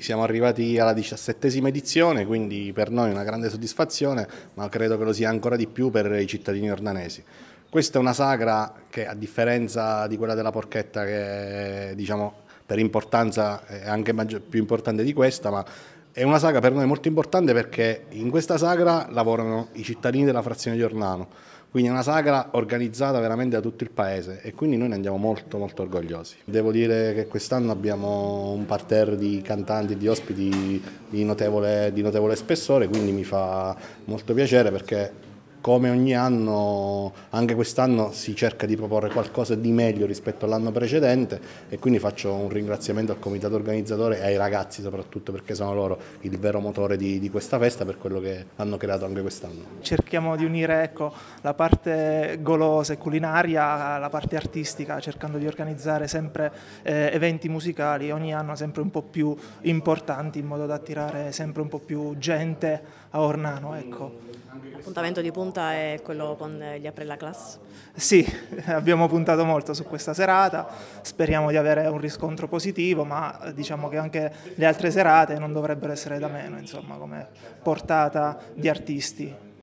Siamo arrivati alla diciassettesima edizione, quindi per noi è una grande soddisfazione, ma credo che lo sia ancora di più per i cittadini ornanesi. Questa è una sagra che, a differenza di quella della porchetta, che diciamo, per importanza è anche più importante di questa, ma è una sagra per noi molto importante perché in questa sagra lavorano i cittadini della frazione di Ornano, quindi è una sagra organizzata veramente da tutto il paese e quindi noi ne andiamo molto molto orgogliosi. Devo dire che quest'anno abbiamo un parterre di cantanti e di ospiti di notevole, di notevole spessore, quindi mi fa molto piacere perché come ogni anno, anche quest'anno si cerca di proporre qualcosa di meglio rispetto all'anno precedente e quindi faccio un ringraziamento al comitato organizzatore e ai ragazzi soprattutto perché sono loro il vero motore di, di questa festa per quello che hanno creato anche quest'anno. Cerchiamo di unire ecco, la parte golosa e culinaria alla parte artistica cercando di organizzare sempre eh, eventi musicali ogni anno sempre un po' più importanti in modo da attirare sempre un po' più gente a Ornano. Ecco. Appuntamento di punto punta è quello con gli la Class. Sì, abbiamo puntato molto su questa serata, speriamo di avere un riscontro positivo, ma diciamo che anche le altre serate non dovrebbero essere da meno, insomma, come portata di artisti.